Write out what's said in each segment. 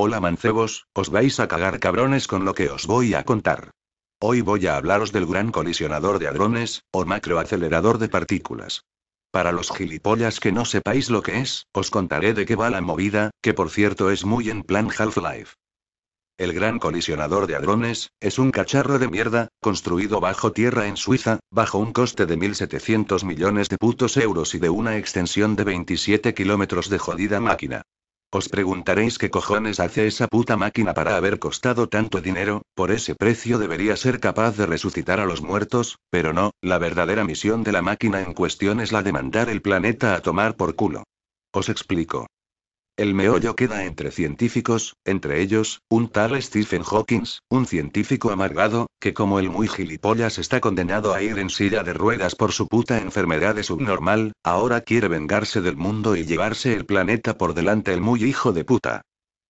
Hola mancebos, os vais a cagar cabrones con lo que os voy a contar. Hoy voy a hablaros del gran colisionador de hadrones, o macroacelerador de partículas. Para los gilipollas que no sepáis lo que es, os contaré de qué va la movida, que por cierto es muy en plan Half-Life. El gran colisionador de hadrones, es un cacharro de mierda, construido bajo tierra en Suiza, bajo un coste de 1.700 millones de putos euros y de una extensión de 27 kilómetros de jodida máquina. Os preguntaréis qué cojones hace esa puta máquina para haber costado tanto dinero, por ese precio debería ser capaz de resucitar a los muertos, pero no, la verdadera misión de la máquina en cuestión es la de mandar el planeta a tomar por culo. Os explico. El meollo queda entre científicos, entre ellos, un tal Stephen Hawking, un científico amargado, que como el muy gilipollas está condenado a ir en silla de ruedas por su puta enfermedad de subnormal, ahora quiere vengarse del mundo y llevarse el planeta por delante el muy hijo de puta.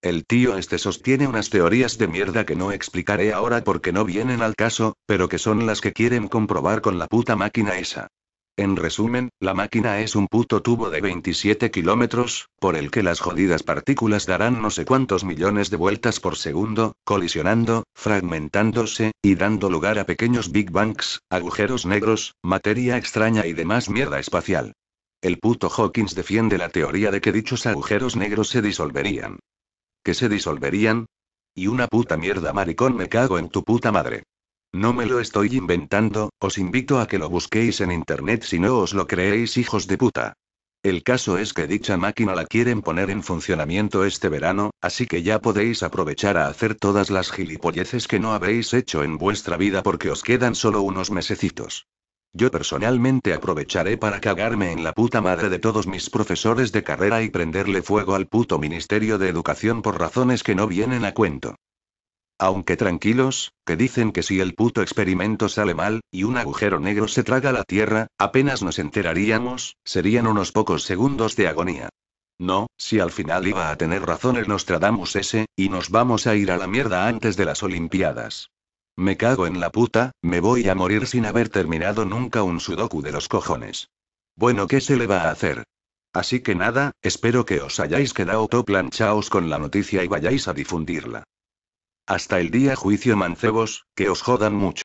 El tío este sostiene unas teorías de mierda que no explicaré ahora porque no vienen al caso, pero que son las que quieren comprobar con la puta máquina esa. En resumen, la máquina es un puto tubo de 27 kilómetros, por el que las jodidas partículas darán no sé cuántos millones de vueltas por segundo, colisionando, fragmentándose, y dando lugar a pequeños Big Bangs, agujeros negros, materia extraña y demás mierda espacial. El puto Hawkins defiende la teoría de que dichos agujeros negros se disolverían. ¿Que se disolverían? Y una puta mierda maricón me cago en tu puta madre. No me lo estoy inventando, os invito a que lo busquéis en internet si no os lo creéis hijos de puta. El caso es que dicha máquina la quieren poner en funcionamiento este verano, así que ya podéis aprovechar a hacer todas las gilipolleces que no habéis hecho en vuestra vida porque os quedan solo unos mesecitos. Yo personalmente aprovecharé para cagarme en la puta madre de todos mis profesores de carrera y prenderle fuego al puto Ministerio de Educación por razones que no vienen a cuento. Aunque tranquilos, que dicen que si el puto experimento sale mal, y un agujero negro se traga la Tierra, apenas nos enteraríamos, serían unos pocos segundos de agonía. No, si al final iba a tener razón el Nostradamus ese, y nos vamos a ir a la mierda antes de las Olimpiadas. Me cago en la puta, me voy a morir sin haber terminado nunca un sudoku de los cojones. Bueno, ¿qué se le va a hacer? Así que nada, espero que os hayáis quedado toplanchaos con la noticia y vayáis a difundirla. Hasta el día juicio mancebos, que os jodan mucho.